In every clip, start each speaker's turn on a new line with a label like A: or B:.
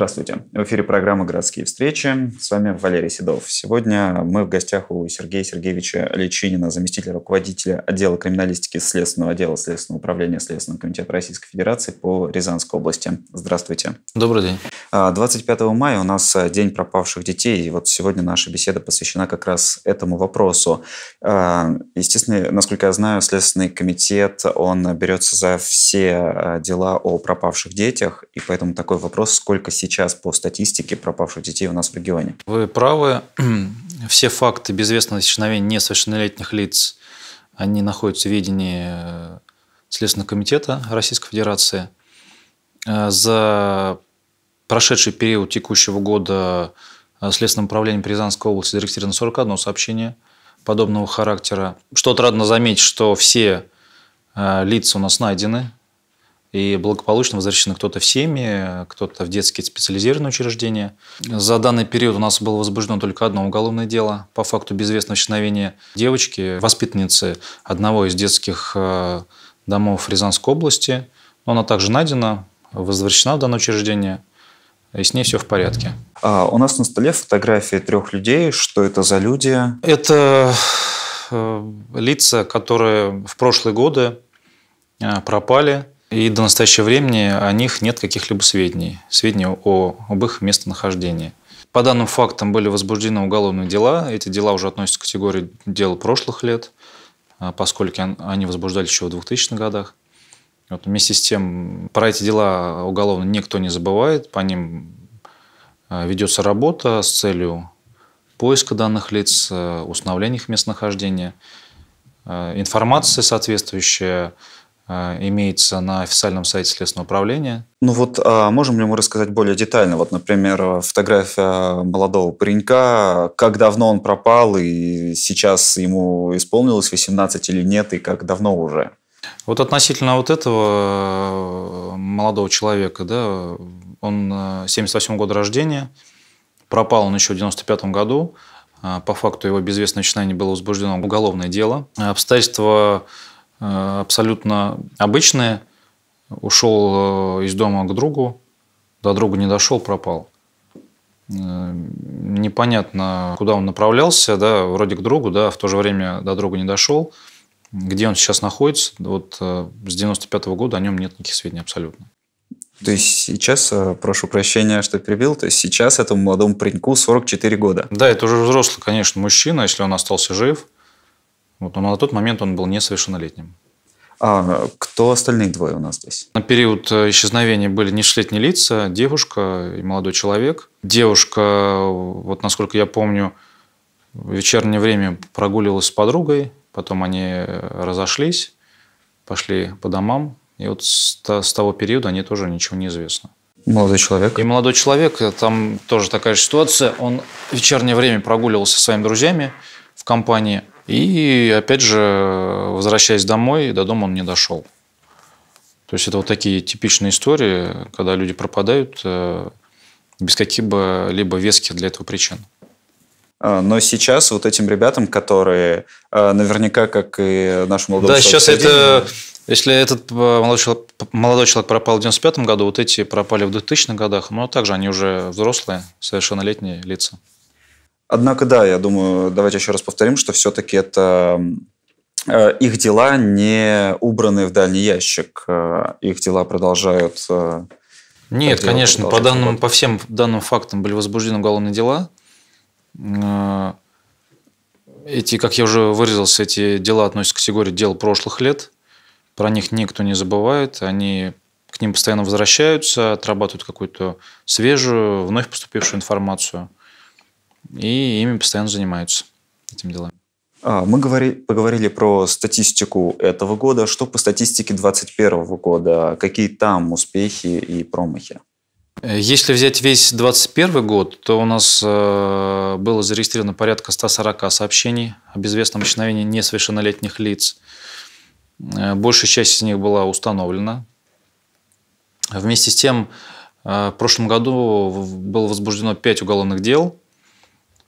A: Здравствуйте. В эфире программа «Городские встречи». С вами Валерий Седов. Сегодня мы в гостях у Сергея Сергеевича Личинина, заместителя руководителя отдела криминалистики Следственного отдела Следственного управления Следственного комитета Российской Федерации по Рязанской области. Здравствуйте. Добрый день. 25 а, мая у нас э, День пропавших детей, и вот сегодня наша беседа посвящена как раз этому вопросу. А, естественно, насколько я знаю, Следственный комитет, он берется за все э, дела о пропавших детях, и поэтому такой вопрос, сколько сейчас по статистике пропавших детей у нас в регионе?
B: Вы правы, все факты безвестного исчезновения несовершеннолетних лиц, они находятся в ведении э, Следственного комитета Российской Федерации. А, за прошедший период текущего года э, Следственным управлением Рязанской области зарегистрировано 41 сообщение подобного характера. Что отрадно заметить, что все э, лица у нас найдены и благополучно возвращены кто-то в семьи, кто-то в детские специализированные учреждения. За данный период у нас было возбуждено только одно уголовное дело по факту безвестного исчезновения девочки, воспитанницы одного из детских э, домов Рязанской области. Но она также найдена, возвращена в данное учреждение
A: и с ней все в порядке. А у нас на столе фотографии трех людей. Что это за люди?
B: Это э, лица, которые в прошлые годы э, пропали, и до настоящего времени о них нет каких-либо сведений, сведений о, об их местонахождении. По данным фактам были возбуждены уголовные дела. Эти дела уже относятся к категории дел прошлых лет, э, поскольку они возбуждались еще в 2000-х годах. Вот вместе с тем, про эти дела уголовно никто не забывает, по ним э, ведется работа с целью поиска данных лиц, э, установления их местонахождения. Э, информация соответствующая имеется на официальном сайте Следственного управления.
A: Ну вот, а можем ли мы рассказать более детально? Вот, например, фотография молодого паренька, как давно он пропал, и сейчас ему исполнилось 18 или нет, и как давно уже?
B: Вот относительно вот этого э, молодого человека, да, он 78 э, года рождения, пропал он еще в 95 году, э, по факту его безвестное начинания было возбуждено уголовное дело. Обстоятельства абсолютно обычные. Ушел из дома к другу, до друга не дошел, пропал. Непонятно, куда он направлялся, да, вроде к другу, да, в то же время до друга не дошел. Где он сейчас находится, вот э,
A: с 95 года о нем нет никаких сведений абсолютно. То есть сейчас, э, прошу прощения, что перебил, то есть сейчас этому молодому пареньку 44 года. Да, это уже взрослый, конечно, мужчина, если
B: он остался жив. Вот, но на тот момент он был несовершеннолетним.
A: А кто остальные двое у нас
B: здесь? На период э, исчезновения были несовершеннолетние лица, девушка и молодой человек. Девушка, вот насколько я помню, в вечернее время прогуливалась с подругой, Потом они э, разошлись, пошли по домам. И вот с того периода они тоже ничего не известно. Молодой человек. И молодой человек, э, там тоже такая же ситуация. Он в вечернее время прогуливался со своими друзьями в компании. И, опять же, возвращаясь домой, до дома он не дошел. То есть это вот такие типичные истории, когда люди пропадают э,
A: без каких-либо веских для этого причин. А, но сейчас вот этим ребятам, которые а, наверняка, как и наш молодой Да, сейчас это...
B: Если этот а, молодой человек, молодой человек пропал в 95 году, вот эти пропали в 2000-х годах, но также они уже взрослые, совершеннолетние лица.
A: Однако, да, я думаю, давайте еще раз повторим, что все-таки это их дела не убраны в дальний ящик, их дела продолжают. Нет, конечно, по данным,
B: по всем данным фактам были возбуждены уголовные дела. Э, эти, как я уже выразился, эти дела относятся к категории дел прошлых лет. Про них никто не забывает. Они к ним постоянно возвращаются, отрабатывают какую-то
A: свежую, вновь поступившую информацию. И ими постоянно занимаются, этим делами. А, мы говори, поговорили про статистику этого года. Что по статистике 2021 года? Какие там успехи и промахи?
B: Э, если взять весь 2021 год, то у нас э, было зарегистрировано порядка 140 сообщений об известном исчезновении несовершеннолетних лиц. Э, большая часть из них была установлена. Вместе с тем, в прошлом году было возбуждено 5 уголовных дел,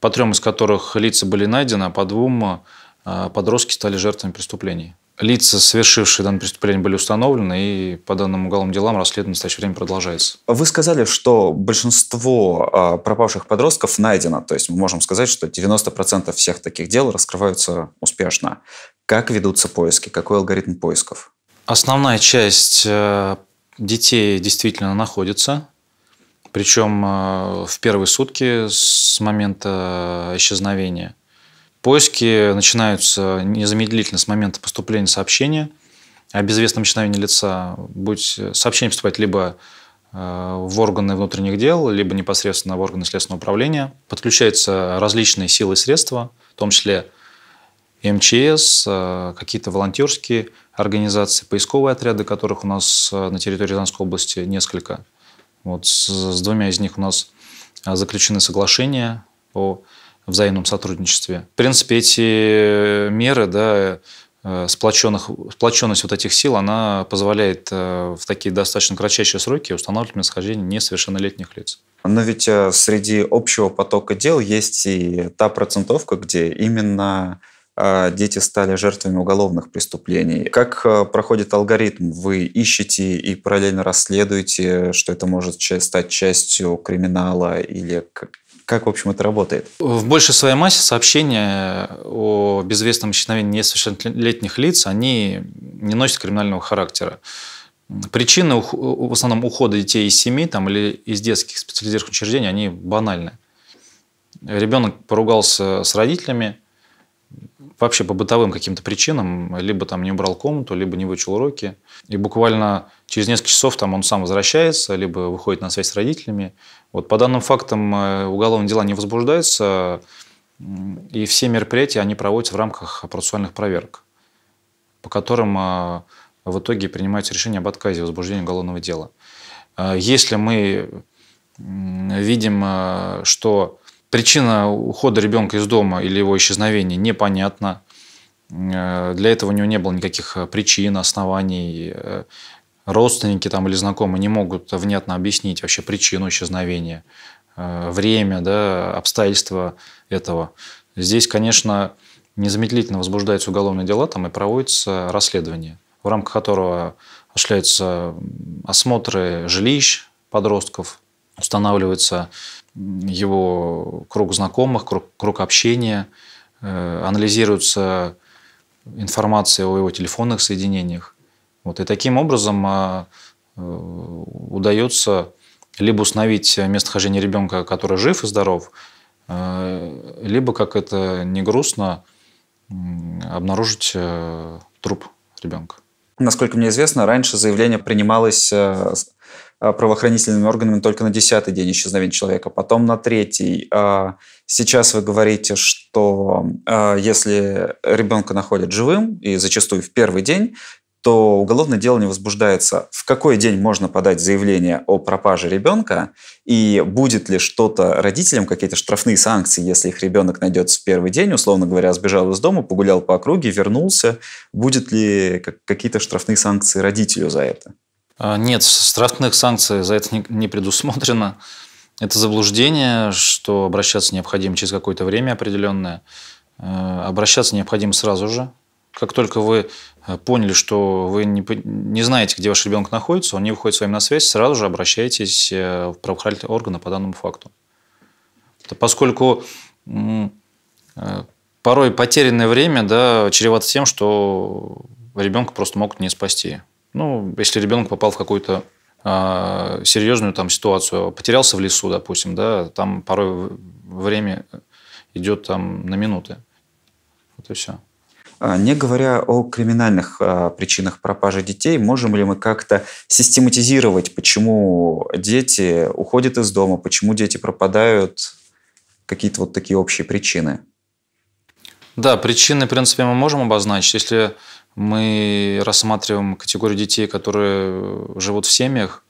B: по трем из которых лица были найдены, а по двум подростки стали жертвами преступлений. Лица, совершившие данное преступление, были
A: установлены, и по данным уголовным делам расследование в настоящее время продолжается. Вы сказали, что большинство а, пропавших подростков найдено, то есть мы можем сказать, что 90% всех таких дел раскрываются успешно. Как ведутся поиски? Какой алгоритм поисков?
B: Основная часть э, детей действительно находится, причем э, в первые сутки с момента э, исчезновения – Поиски начинаются незамедлительно с момента поступления сообщения о а безвестном исчезновении лица. Будь сообщение поступать либо э, в органы внутренних дел, либо непосредственно в органы следственного управления. Подключаются различные силы и средства, в том числе МЧС, э, какие-то волонтерские организации, поисковые отряды, которых у нас э, на территории Рязанской области несколько. Вот с, с двумя из них у нас заключены соглашения о взаимном сотрудничестве. В принципе, эти меры, да, э, сплоченных, сплоченность вот этих сил, она позволяет э, в такие достаточно кратчайшие сроки устанавливать местонахождение несовершеннолетних лиц.
A: Но ведь э, среди общего потока дел есть и та процентовка, где именно дети стали жертвами уголовных преступлений. Как проходит алгоритм? Вы ищете и параллельно расследуете, что это может стать частью криминала или как, в общем, это работает?
B: В большей своей массе сообщения о безвестном исчезновении несовершеннолетних лиц, они не носят криминального характера. Причины в основном ухода детей из семей там, или из детских специализированных учреждений, они банальны. Ребенок поругался с родителями, вообще по бытовым каким-то причинам, либо там не убрал комнату, либо не выучил уроки. И буквально Через несколько часов там он сам возвращается, либо выходит на связь с родителями. Вот по данным фактам э, уголовные дела не возбуждаются, и все мероприятия они проводятся в рамках процессуальных проверок, по которым э, в итоге принимается решение об отказе возбуждения уголовного дела. Э, если мы видим, что причина ухода ребенка из дома или его исчезновения непонятна, для этого у него не было никаких причин, оснований, родственники там или знакомые не могут внятно объяснить вообще причину исчезновения, э, время, да, обстоятельства этого. Здесь, конечно, незамедлительно возбуждаются уголовные дела там и проводится расследование, в рамках которого осуществляются осмотры жилищ подростков, устанавливается его круг знакомых, круг, круг общения, э, анализируется информация о его телефонных соединениях, вот, и таким образом а, э, удается либо установить местохождение ребенка, который жив и здоров, э, либо, как это не грустно,
A: обнаружить э, труп ребенка. Насколько мне известно, раньше заявление принималось правоохранительными органами только на десятый день исчезновения человека, потом на третий. А сейчас вы говорите, что если ребенка находят живым, и зачастую в первый день, то уголовное дело не возбуждается. В какой день можно подать заявление о пропаже ребенка? И будет ли что-то родителям, какие-то штрафные санкции, если их ребенок найдется в первый день, условно говоря, сбежал из дома, погулял по округе, вернулся? Будет ли какие-то штрафные санкции родителю за это?
B: А, нет, штрафных санкций за это не предусмотрено. Это заблуждение, что обращаться необходимо через какое-то время определенное. Э, обращаться необходимо сразу же. Как только вы Э, поняли, что вы не, не знаете, где ваш ребенок находится, он не выходит с вами на связь, сразу же обращайтесь э, в правоохранительные органы по данному факту. Поскольку э, порой потерянное время да, чревато тем, что ребенка просто могут не спасти. Ну, если ребенок попал в какую-то э, а, серьезную там ситуацию, потерялся в лесу, допустим, да, там порой время идет там на минуты.
A: Вот и все. А, не говоря о криминальных а, причинах пропажи детей, можем ли мы как-то систематизировать, почему дети уходят из дома, почему дети пропадают, какие-то вот такие общие причины?
B: Да, причины, в принципе, мы можем обозначить. Если мы рассматриваем категорию детей, которые живут в семьях,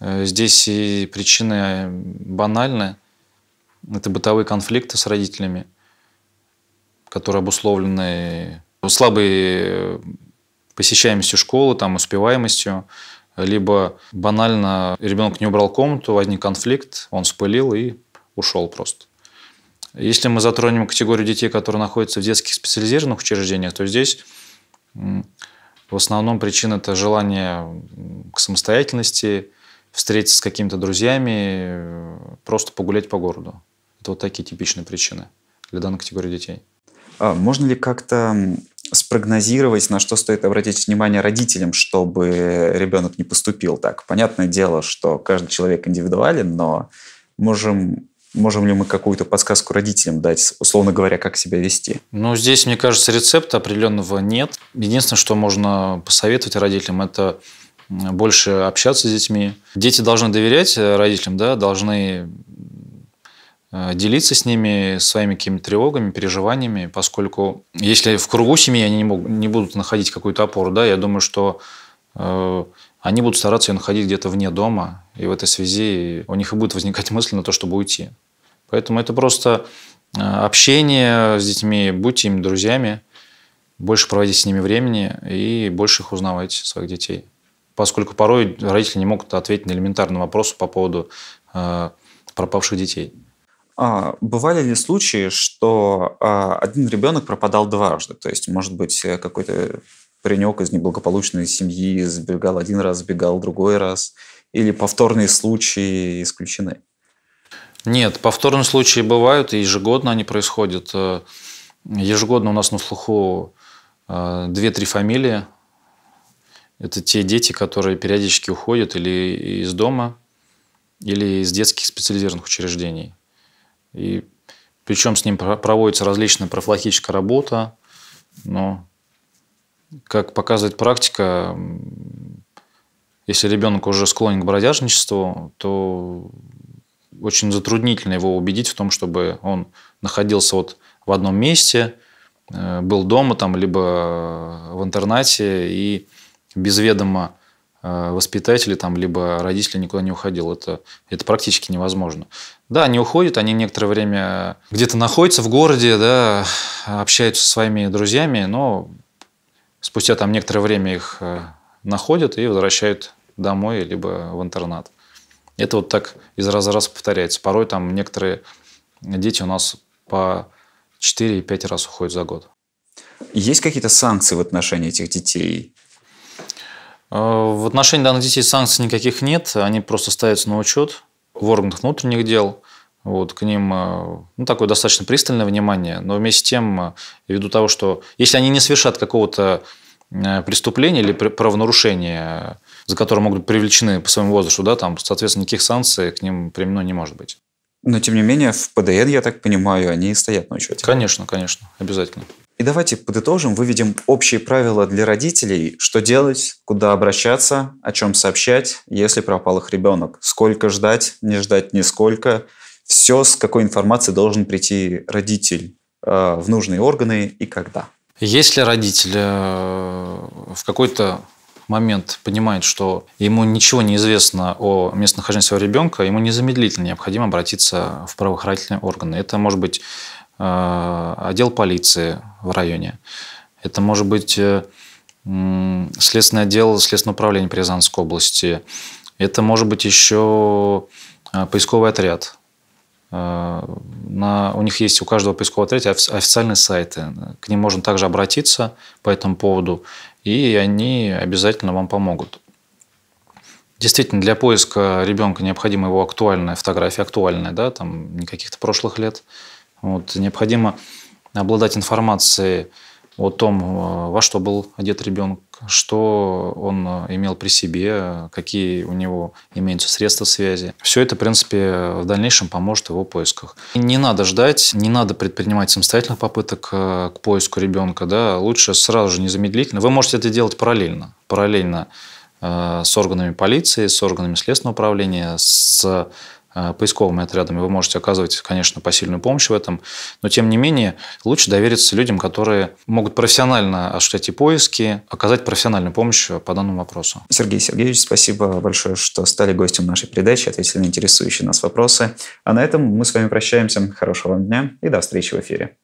B: э, здесь и причины банальны. Это бытовые конфликты с родителями, которые обусловлены ну, слабой э, посещаемостью школы, там, успеваемостью, либо банально ребенок не убрал комнату, возник конфликт, он спылил и ушел просто. Если мы затронем категорию детей, которые находятся в детских специализированных учреждениях, то здесь в основном причина – это желание к самостоятельности, встретиться с какими-то друзьями, э,
A: просто погулять по городу. Это вот такие типичные причины для данной категории детей. А можно ли как-то спрогнозировать, на что стоит обратить внимание родителям, чтобы ребенок не поступил так. Понятное дело, что каждый человек индивидуален, но можем Можем ли мы какую-то подсказку родителям дать, условно говоря, как себя вести?
B: Ну, здесь, мне кажется, рецепта определенного нет. Единственное, что можно посоветовать родителям, это больше общаться с детьми. Дети должны доверять э, родителям, да, должны Э, делиться с ними своими какими-то тревогами, переживаниями, поскольку если в кругу семьи они не, могут, не будут находить какую-то опору, да, я думаю, что э, они будут стараться ее находить где-то вне дома, и в этой связи у них и будет возникать мысль на то, чтобы уйти. Поэтому это просто э, общение с детьми, будьте им друзьями, больше проводите с ними времени и больше их узнавайте, своих детей. Поскольку порой родители не могут ответить на элементарный вопрос по поводу э,
A: пропавших детей. А, бывали ли случаи, что а, один ребенок пропадал дважды? То есть, может быть, э, какой-то паренек из неблагополучной семьи сбегал один раз, сбегал другой раз? Или повторные случаи исключены?
B: Нет, повторные случаи бывают, и ежегодно они происходят. Э, ежегодно у нас на слуху э, две-три фамилии. Это те дети, которые периодически уходят или из дома, или из детских специализированных учреждений. И причем с ним проводится различная профилактическая работа, но, как показывает практика, если ребенок уже склонен к бродяжничеству, то очень затруднительно его убедить в том, чтобы он находился вот в одном месте, э, был дома там, либо в интернате и без ведома Э, воспитатели там, либо родители никуда не уходил. Это, это практически невозможно. Да, они уходят, они некоторое время где-то находятся в городе, да, общаются со своими друзьями, но спустя там некоторое время их э, находят и возвращают домой, либо в интернат. Это вот так из раза в раз повторяется. Порой там некоторые дети у нас по 4-5 раз уходят за
A: год. Есть какие-то санкции в отношении этих детей?
B: Э, в отношении данных детей санкций никаких нет, они просто ставятся на учет в органах внутренних дел. Вот, к ним э, ну, такое достаточно пристальное внимание, но вместе с тем, э, ввиду того, что если они не совершат какого-то преступления или правонарушения, за которое могут быть привлечены по своему возрасту, да, там, соответственно, никаких санкций к ним применено не может
A: быть. Но, тем не менее, в ПДН, я так понимаю, они стоят на учете. Конечно, конечно, обязательно. И давайте подытожим, выведем общие правила для родителей, что делать, куда обращаться, о чем сообщать, если пропал их ребенок, сколько ждать, не ждать нисколько, все, с какой информацией должен прийти родитель э, в нужные органы и когда.
B: Если родитель э, в какой-то момент понимает, что ему ничего не известно о местонахождении своего ребенка, ему незамедлительно необходимо обратиться в правоохранительные органы. Это может быть э, отдел полиции в районе, это может быть э, следственный отдел Следственного управления при Рязанской области, это может быть еще э, поисковый отряд. На, у них есть у каждого поискового отряда официальные сайты. К ним можно также обратиться по этому поводу и они обязательно вам помогут. Действительно, для поиска ребенка необходима его актуальная фотография, актуальная, да, там никаких прошлых лет. Вот, необходимо обладать информацией о том, э, во что был одет ребенок, что он э, имел при себе, какие у него имеются средства связи. Все это, в принципе, в дальнейшем поможет его поисках. Не надо ждать, не надо предпринимать самостоятельных попыток э, к поиску ребенка. Да? Лучше сразу же незамедлительно. Вы можете это делать параллельно. Параллельно с органами полиции, с органами следственного управления, с Э, поисковыми отрядами вы можете оказывать, конечно, посильную помощь в этом, но тем не менее лучше довериться людям, которые могут профессионально осуществлять и поиски, оказать профессиональную помощь по данному вопросу.
A: Сергей Сергеевич, спасибо большое, что стали гостем нашей передачи, ответили на интересующие нас вопросы. А на этом мы с вами прощаемся. Хорошего вам дня и до встречи в эфире.